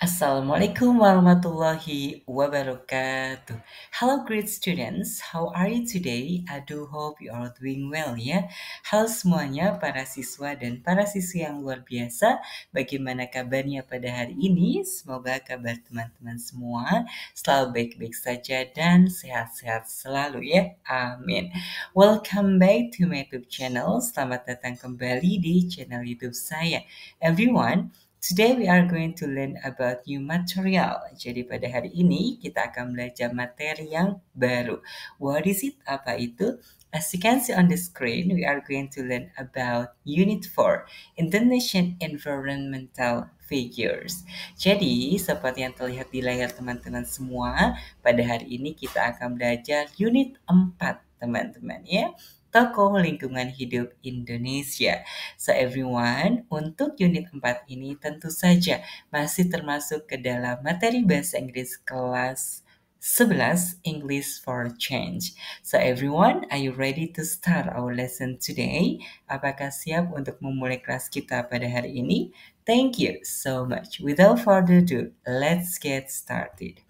Assalamualaikum warahmatullahi wabarakatuh. Hello great students, how are you today? I do hope you are doing well ya. Halo semuanya para siswa dan para siswi yang luar biasa. Bagaimana kabarnya pada hari ini? Semoga kabar teman-teman semua selalu baik-baik saja dan sehat-sehat selalu ya. Amin. Welcome back to my YouTube channel. Selamat datang kembali di channel YouTube saya. Everyone, Today we are going to learn about new material. Jadi pada hari ini kita akan belajar materi yang baru. What is it? Apa itu? As you can see on the screen, we are going to learn about Unit 4, Indonesian Environmental Figures. Jadi, seperti yang terlihat di layar teman-teman semua, pada hari ini kita akan belajar Unit 4, teman-teman ya. Tokoh Lingkungan Hidup Indonesia. So everyone, untuk unit 4 ini tentu saja masih termasuk ke dalam materi bahasa Inggris kelas 11 English for Change. So everyone, are you ready to start our lesson today? Apakah siap untuk memulai kelas kita pada hari ini? Thank you so much. Without further ado, let's get started.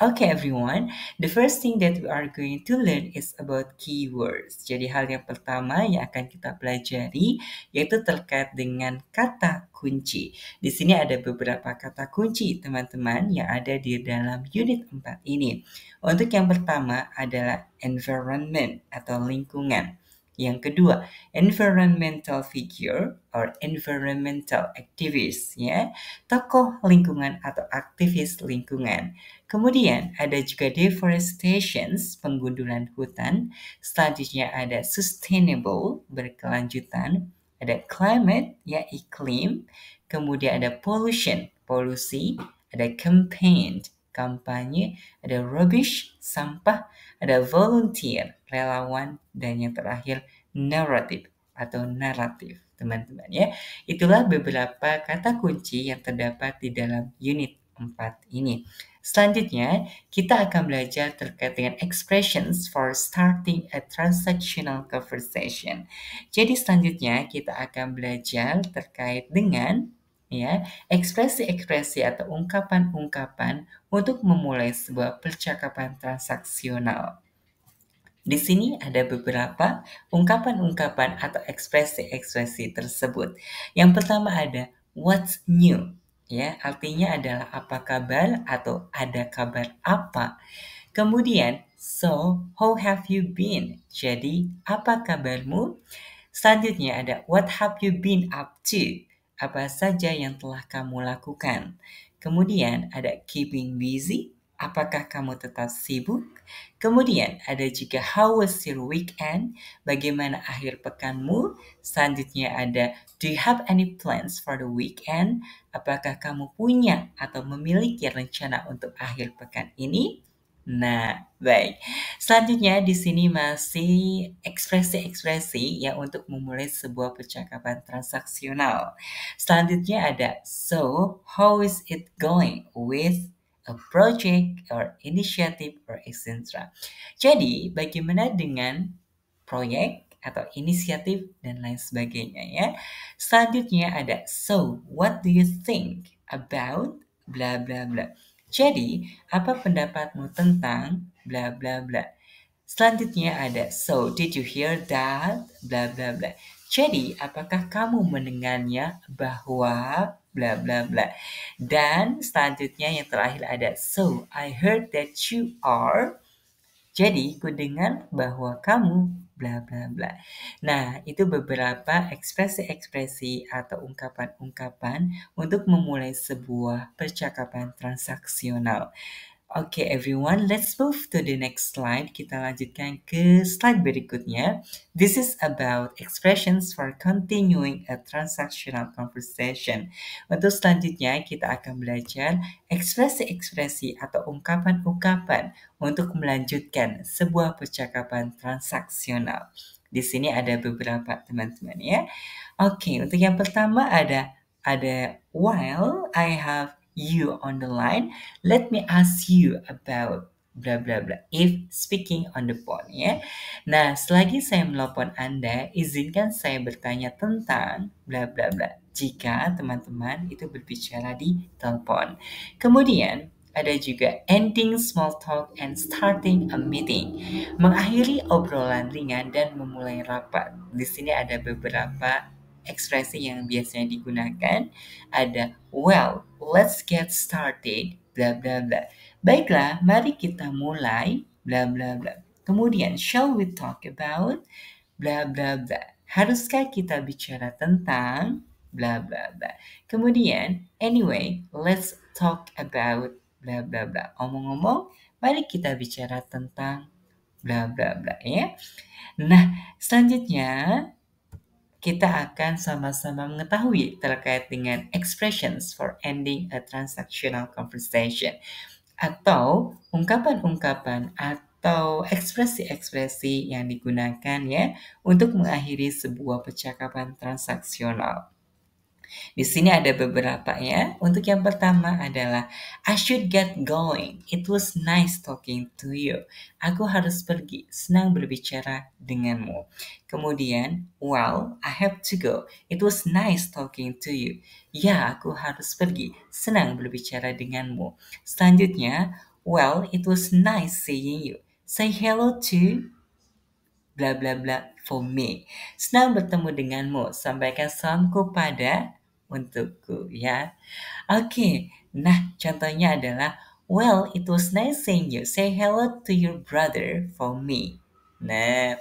Okay everyone, the first thing that we are going to learn is about keywords. Jadi hal yang pertama yang akan kita pelajari yaitu terkait dengan kata kunci. Di sini ada beberapa kata kunci teman-teman yang ada di dalam unit 4 ini. Untuk yang pertama adalah environment atau lingkungan. Yang kedua, environmental figure or environmental activist ya, tokoh lingkungan atau aktivis lingkungan. Kemudian ada juga deforestation penggundulan hutan. Selanjutnya ada sustainable, berkelanjutan. Ada climate, ya iklim. Kemudian ada pollution, polusi. Ada campaign, kampanye, ada rubbish, sampah, ada volunteer, relawan, dan yang terakhir narrative atau naratif, teman-teman ya. Itulah beberapa kata kunci yang terdapat di dalam unit 4 ini. Selanjutnya, kita akan belajar terkait dengan expressions for starting a transactional conversation. Jadi selanjutnya kita akan belajar terkait dengan ya, ekspresi-ekspresi atau ungkapan-ungkapan untuk memulai sebuah percakapan transaksional. Di sini ada beberapa ungkapan-ungkapan atau ekspresi-ekspresi tersebut. Yang pertama ada what's new, ya artinya adalah apa kabar atau ada kabar apa. Kemudian so how have you been? Jadi apa kabarmu? Selanjutnya ada what have you been up to? Apa saja yang telah kamu lakukan? Kemudian ada keeping busy, apakah kamu tetap sibuk? Kemudian ada juga how was your weekend? Bagaimana akhir pekanmu? Selanjutnya ada do you have any plans for the weekend? Apakah kamu punya atau memiliki rencana untuk akhir pekan ini? Nah, baik. Selanjutnya di sini masih ekspresi-ekspresi ya untuk memulai sebuah percakapan transaksional. Selanjutnya ada so how is it going with a project or initiative or etc. Jadi bagaimana dengan proyek atau inisiatif dan lain sebagainya ya. Selanjutnya ada so what do you think about bla bla bla. Jadi apa pendapatmu tentang bla bla bla. Selanjutnya ada so did you hear that bla bla bla. Jadi, apakah kamu mendengarnya bahwa bla bla bla. Dan selanjutnya yang terakhir ada so I heard that you are. Jadi, ku dengar bahwa kamu bla bla bla. Nah, itu beberapa ekspresi-ekspresi atau ungkapan-ungkapan untuk memulai sebuah percakapan transaksional. Oke okay, everyone, let's move to the next slide. Kita lanjutkan ke slide berikutnya. This is about expressions for continuing a transactional conversation. Untuk selanjutnya kita akan belajar ekspresi-ekspresi atau ungkapan-ungkapan untuk melanjutkan sebuah percakapan transaksional. Di sini ada beberapa teman-teman ya. Oke, okay, untuk yang pertama ada ada while I have you on the line. Let me ask you about bla bla bla if speaking on the phone ya. Nah, selagi saya melopon Anda, izinkan saya bertanya tentang bla bla bla jika teman-teman itu berbicara di telepon. Kemudian ada juga ending small talk and starting a meeting. Mengakhiri obrolan ringan dan memulai rapat. Di sini ada beberapa ekspresi yang biasanya digunakan ada well, let's get started, bla bla bla. Baiklah, mari kita mulai, bla bla bla. Kemudian, shall we talk about, bla bla bla. Haruskah kita bicara tentang, bla bla bla. Kemudian, anyway, let's talk about, bla bla bla. Omong-omong, mari kita bicara tentang, bla bla bla ya. Nah, selanjutnya kita akan sama-sama mengetahui terkait dengan expressions for ending a transactional conversation atau ungkapan-ungkapan atau ekspresi-ekspresi yang digunakan ya untuk mengakhiri sebuah percakapan transaksional. Di sini ada beberapa ya. Untuk yang pertama adalah I should get going. It was nice talking to you. Aku harus pergi. Senang berbicara denganmu. Kemudian, well, I have to go. It was nice talking to you. Ya, aku harus pergi. Senang berbicara denganmu. Selanjutnya, well, it was nice seeing you. Say hello to bla bla bla for me. Senang bertemu denganmu. Sampaikan salamku pada untukku ya. Oke, okay. nah contohnya adalah Well, it was nice seeing you. Say hello to your brother for me. Nah,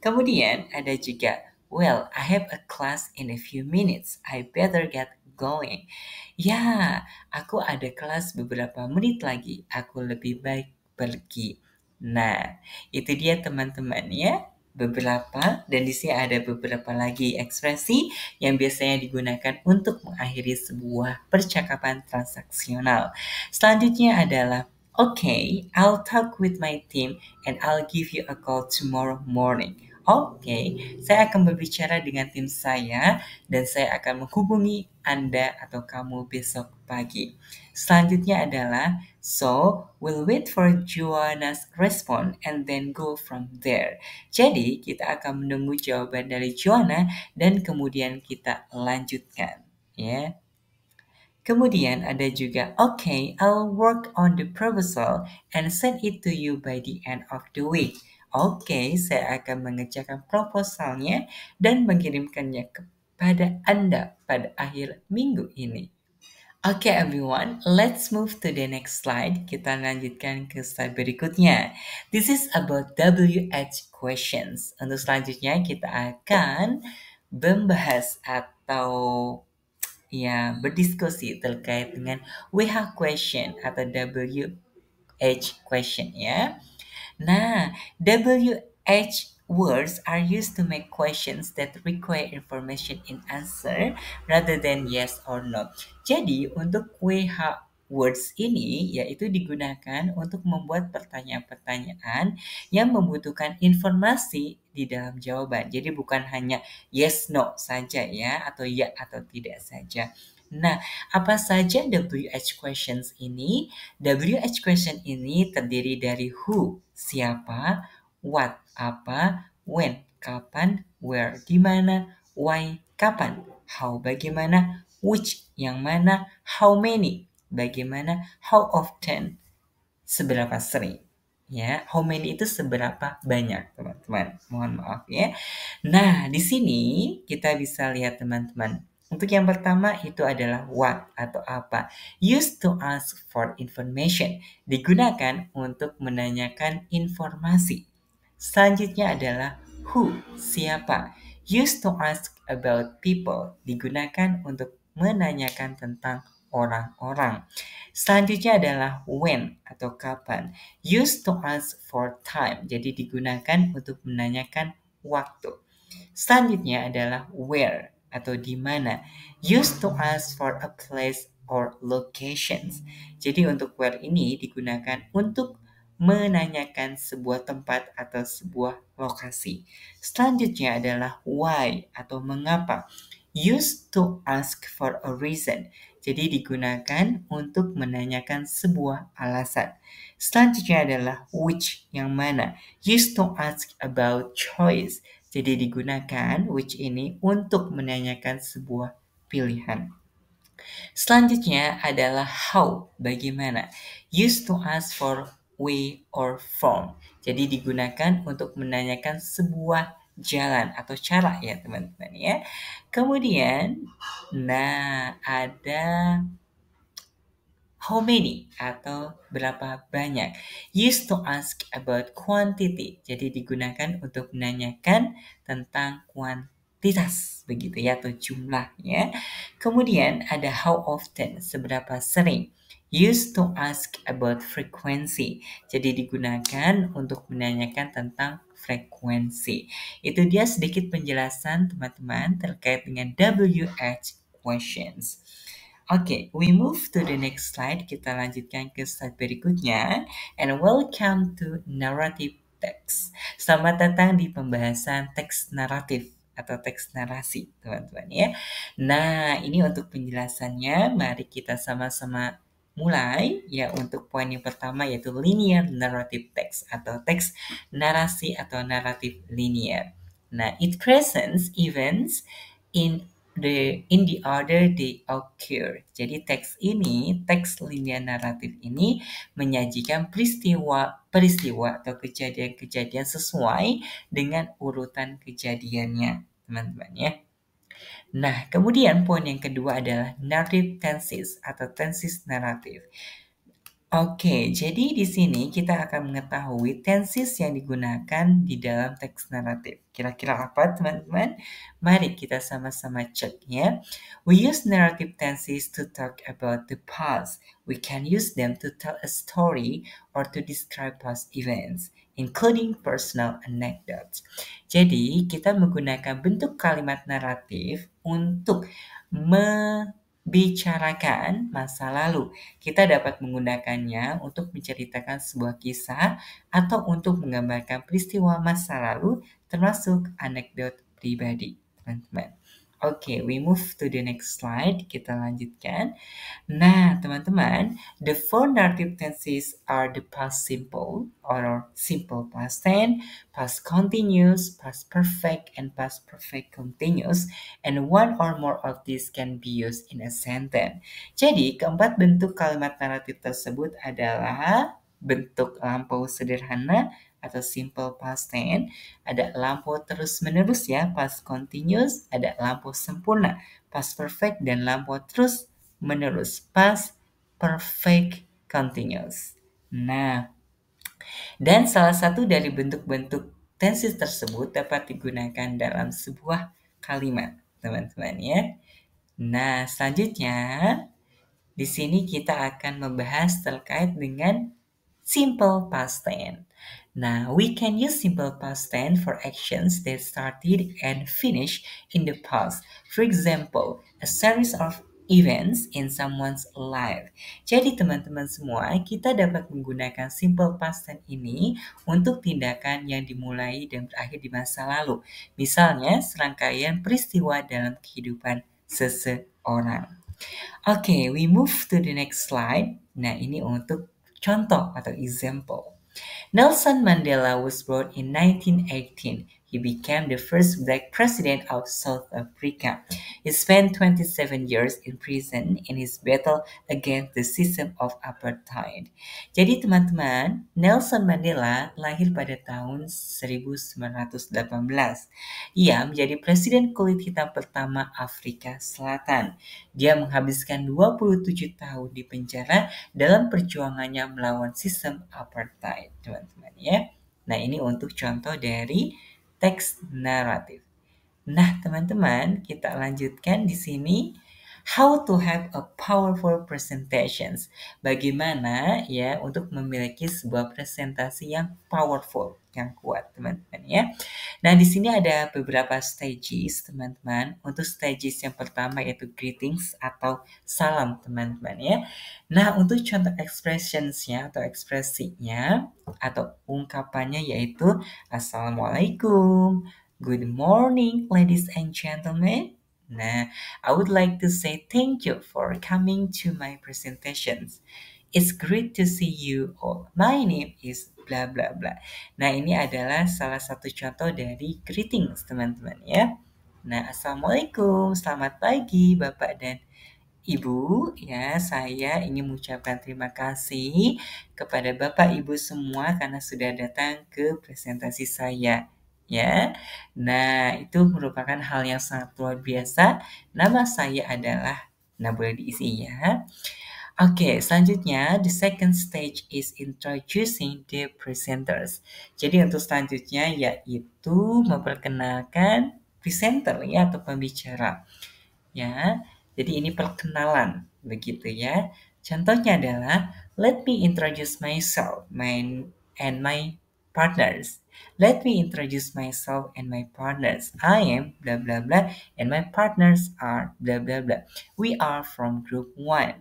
kemudian ada juga Well, I have a class in a few minutes. I better get going. Ya, aku ada kelas beberapa menit lagi. Aku lebih baik pergi. Nah, itu dia teman-teman ya beberapa dan di sini ada beberapa lagi ekspresi yang biasanya digunakan untuk mengakhiri sebuah percakapan transaksional. Selanjutnya adalah okay, I'll talk with my team and I'll give you a call tomorrow morning. Oke, saya akan berbicara dengan tim saya dan saya akan menghubungi Anda atau kamu besok pagi. Selanjutnya adalah so we'll wait for Joanna's response and then go from there. Jadi, kita akan menunggu jawaban dari Joanna dan kemudian kita lanjutkan, ya. Yeah. Kemudian ada juga, okay, I'll work on the proposal and send it to you by the end of the week. Oke, saya akan mengerjakan proposalnya dan mengirimkannya kepada Anda pada akhir minggu ini. Oke okay, everyone, let's move to the next slide. Kita lanjutkan ke slide berikutnya. This is about WH questions. Untuk selanjutnya kita akan membahas atau ya berdiskusi terkait dengan WH question atau WH question ya. Na, WH words are used to make questions that require information in answer rather than yes or no. Jadi untuk WH. Words ini yaitu digunakan untuk membuat pertanyaan-pertanyaan yang membutuhkan informasi di dalam jawaban. Jadi bukan hanya yes no saja ya atau ya atau tidak saja. Nah, apa saja WH questions ini? WH question ini terdiri dari who, siapa, what, apa, when, kapan, where, di mana, why, kapan, how, bagaimana, which, yang mana, how many, Bagaimana how often seberapa sering ya how many itu seberapa banyak teman-teman mohon maaf ya nah di sini kita bisa lihat teman-teman untuk yang pertama itu adalah what atau apa used to ask for information digunakan untuk menanyakan informasi selanjutnya adalah who siapa used to ask about people digunakan untuk menanyakan tentang orang-orang. Selanjutnya adalah when atau kapan. Used to ask for time, jadi digunakan untuk menanyakan waktu. Selanjutnya adalah where atau di mana. Used to ask for a place or locations. Jadi untuk where ini digunakan untuk menanyakan sebuah tempat atau sebuah lokasi. Selanjutnya adalah why atau mengapa. Used to ask for a reason. Jadi digunakan untuk menanyakan sebuah alasan. Selanjutnya adalah which yang mana. Used to ask about choice. Jadi digunakan which ini untuk menanyakan sebuah pilihan. Selanjutnya adalah how, bagaimana. Used to ask for way or form. Jadi digunakan untuk menanyakan sebuah jalan atau cara ya teman-teman ya. Kemudian, nah ada how many atau berapa banyak. Used to ask about quantity. Jadi digunakan untuk menanyakan tentang kuantitas begitu ya atau jumlahnya Kemudian ada how often, seberapa sering. Used to ask about frequency. Jadi digunakan untuk menanyakan tentang frekuensi. Itu dia sedikit penjelasan teman-teman terkait dengan WH questions. Oke, okay, we move to the next slide. Kita lanjutkan ke slide berikutnya. And welcome to narrative text. Selamat datang di pembahasan teks naratif atau teks narasi, teman-teman ya. Nah, ini untuk penjelasannya. Mari kita sama-sama mulai ya untuk poin yang pertama yaitu linear narrative text atau teks narasi atau naratif linear. Nah, it presents events in the in the order they occur. Jadi teks ini, teks linear naratif ini menyajikan peristiwa peristiwa atau kejadian-kejadian sesuai dengan urutan kejadiannya, teman-teman ya. Nah, kemudian poin yang kedua adalah narrative tenses atau tenses naratif. Oke, jadi di sini kita akan mengetahui tenses yang digunakan di dalam teks naratif. Kira-kira apa, teman-teman? Mari kita sama-sama ceknya. We use narrative tenses to talk about the past. We can use them to tell a story or to describe past events including personal anecdotes. Jadi, kita menggunakan bentuk kalimat naratif untuk membicarakan masa lalu. Kita dapat menggunakannya untuk menceritakan sebuah kisah atau untuk menggambarkan peristiwa masa lalu termasuk anekdot pribadi, teman-teman. Oke, okay, we move to the next slide. Kita lanjutkan. Nah, teman-teman, the four narrative tenses are the past simple or simple past tense, past continuous, past perfect, and past perfect continuous. And one or more of these can be used in a sentence. Jadi, keempat bentuk kalimat naratif tersebut adalah bentuk lampau sederhana, atau simple past tense, ada lampu terus-menerus ya, past continuous, ada lampu sempurna, past perfect, dan lampu terus-menerus, past perfect continuous. Nah, dan salah satu dari bentuk-bentuk tenses tersebut dapat digunakan dalam sebuah kalimat, teman-teman ya. Nah, selanjutnya di sini kita akan membahas terkait dengan simple past tense. Now, we can use simple past tense for actions that started and finished in the past. For example, a series of events in someone's life. Jadi teman-teman semua, kita dapat menggunakan simple past tense ini untuk tindakan yang dimulai dan berakhir di masa lalu. Misalnya, serangkaian peristiwa dalam kehidupan seseorang. Oke, okay, we move to the next slide. Nah, ini untuk contoh atau example. Nelson Mandela was born in nineteen eighteen he became the first black president of South Africa. He spent 27 years in prison in his battle against the system of apartheid. Jadi teman-teman, Nelson Mandela lahir pada tahun 1918. Ia menjadi presiden kulit hitam pertama Afrika Selatan. Dia menghabiskan 27 tahun di penjara dalam perjuangannya melawan sistem apartheid, teman-teman ya. Nah, ini untuk contoh dari teks naratif. Nah, teman-teman, kita lanjutkan di sini how to have a powerful presentations. Bagaimana ya untuk memiliki sebuah presentasi yang powerful, yang kuat, teman-teman ya. Nah, di sini ada beberapa stages, teman-teman. Untuk stages yang pertama yaitu greetings atau salam, teman-teman ya. Nah, untuk contoh expressionsnya atau ekspresinya atau ungkapannya yaitu assalamualaikum, good morning ladies and gentlemen, Nah, I would like to say thank you for coming to my presentations. It's great to see you all. My name is bla bla bla. Nah, ini adalah salah satu contoh dari greetings, teman-teman ya. Nah, Assalamualaikum, selamat pagi Bapak dan Ibu, ya, saya ingin mengucapkan terima kasih kepada Bapak Ibu semua karena sudah datang ke presentasi saya ya. Nah, itu merupakan hal yang sangat luar biasa. Nama saya adalah, nah boleh diisi ya. Oke, okay, selanjutnya the second stage is introducing the presenters. Jadi untuk selanjutnya yaitu memperkenalkan presenter ya atau pembicara. Ya. Jadi ini perkenalan begitu ya. Contohnya adalah let me introduce myself, my and my partners. Let me introduce myself and my partners. I am blah blah blah and my partners are blah blah blah. We are from group One.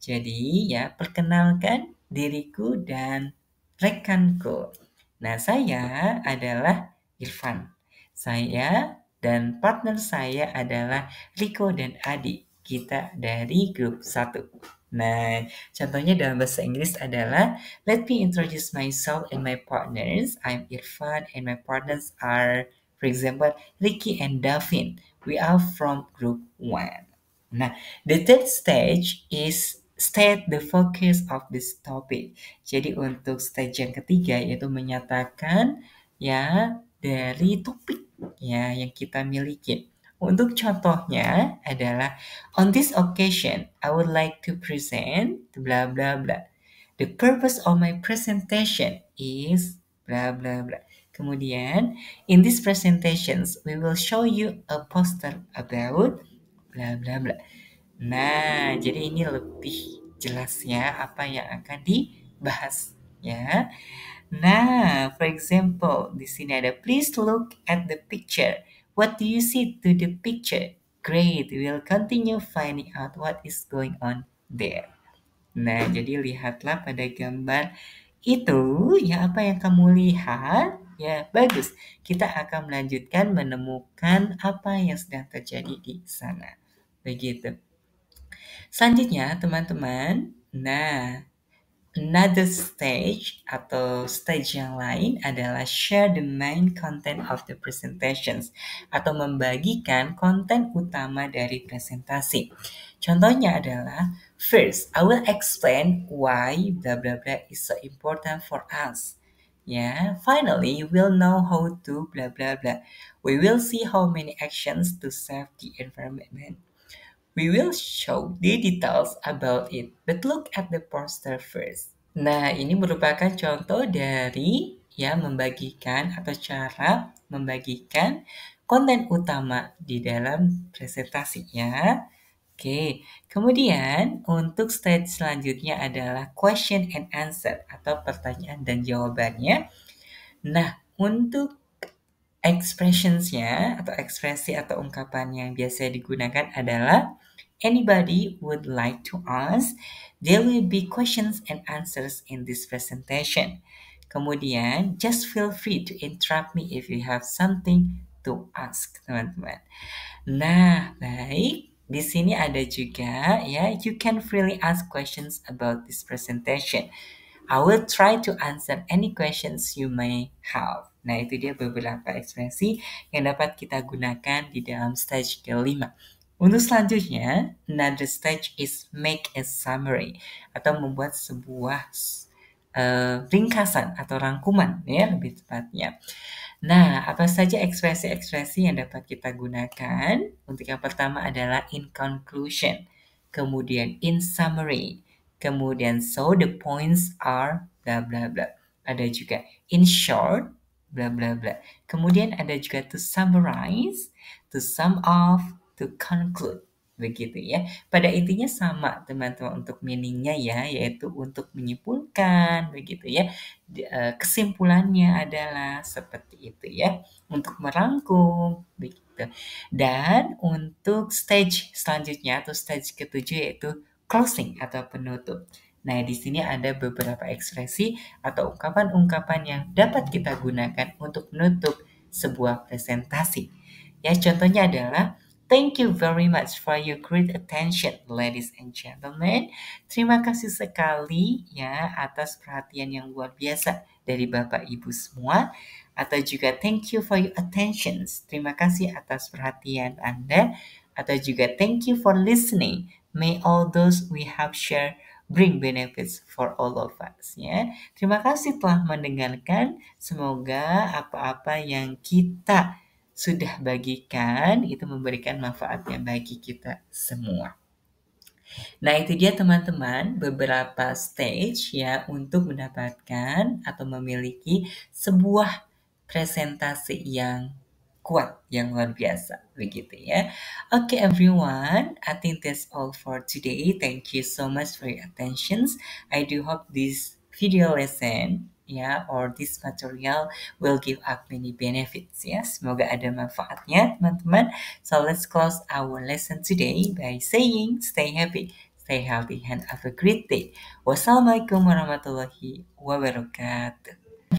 Jadi ya perkenalkan diriku dan rekanku. Nah, saya adalah Irfan. Saya dan partner saya adalah Riko dan Adi. Kita dari grup 1. Nah, contohnya dalam bahasa Inggris adalah Let me introduce myself and my partners. I'm Irfan and my partners are, for example, Ricky and Davin. We are from group one Nah, the third stage is state the focus of this topic. Jadi untuk stage yang ketiga yaitu menyatakan ya dari topik ya yang kita miliki. Untuk contohnya adalah on this occasion I would like to present bla bla bla. The purpose of my presentation is bla bla bla. Kemudian in this presentations we will show you a poster about bla bla bla. Nah, jadi ini lebih jelasnya apa yang akan dibahas ya. Nah, for example, di sini ada please look at the picture. What do you see to the picture? Great, we'll continue finding out what is going on there. Nah, jadi lihatlah pada gambar itu ya apa yang kamu lihat ya bagus. Kita akan melanjutkan menemukan apa yang sedang terjadi di sana. Begitu. Selanjutnya, teman-teman, nah Another stage atau stage yang lain adalah share the main content of the presentations atau membagikan konten utama dari presentasi. Contohnya adalah first, I will explain why blah blah blah is so important for us. Ya, yeah, finally we'll know how to blah blah blah. We will see how many actions to save the environment. We will show the details about it, but look at the poster first. Nah, ini merupakan contoh dari ya membagikan atau cara membagikan konten utama di dalam presentasinya. Oke, kemudian untuk stage selanjutnya adalah question and answer atau pertanyaan dan jawabannya. Nah, untuk expressions expressionsnya atau ekspresi atau ungkapan yang biasa digunakan adalah anybody would like to ask, there will be questions and answers in this presentation. Kemudian, just feel free to interrupt me if you have something to ask, teman-teman. Nah, baik. Di sini ada juga ya, you can freely ask questions about this presentation. I will try to answer any questions you may have. Nah, itu dia beberapa ekspresi yang dapat kita gunakan di dalam stage kelima. Untuk selanjutnya, another stage is make a summary atau membuat sebuah uh, ringkasan atau rangkuman ya lebih tepatnya. Nah, apa saja ekspresi-ekspresi yang dapat kita gunakan? Untuk yang pertama adalah in conclusion, kemudian in summary, kemudian so the points are bla bla bla. Ada juga in short, bla bla bla. Kemudian ada juga to summarize, to sum up, to conclude begitu ya. Pada intinya sama teman-teman untuk meaningnya ya, yaitu untuk menyimpulkan begitu ya. Eh, kesimpulannya adalah seperti itu ya, untuk merangkum begitu. Dan untuk stage selanjutnya atau stage ketujuh yaitu closing atau penutup. Nah, di sini ada beberapa ekspresi atau ungkapan-ungkapan yang dapat kita gunakan untuk menutup sebuah presentasi. Ya, contohnya adalah Thank you very much for your great attention, ladies and gentlemen. Terima kasih sekali ya atas perhatian yang luar biasa dari Bapak Ibu semua. Atau juga thank you for your attentions. Terima kasih atas perhatian Anda. Atau juga thank you for listening. May all those we have shared bring benefits for all of us ya. Terima kasih telah mendengarkan. Semoga apa-apa yang kita sudah bagikan itu memberikan manfaat yang bagi kita semua. Nah, itu dia teman-teman beberapa stage ya untuk mendapatkan atau memiliki sebuah presentasi yang kuat yang luar biasa begitu ya. Oke okay, everyone, I think that's all for today. Thank you so much for your attentions. I do hope this video lesson ya or this material will give up many benefits ya semoga ada manfaatnya teman-teman so let's close our lesson today by saying stay happy stay healthy and have a great day wassalamualaikum warahmatullahi wabarakatuh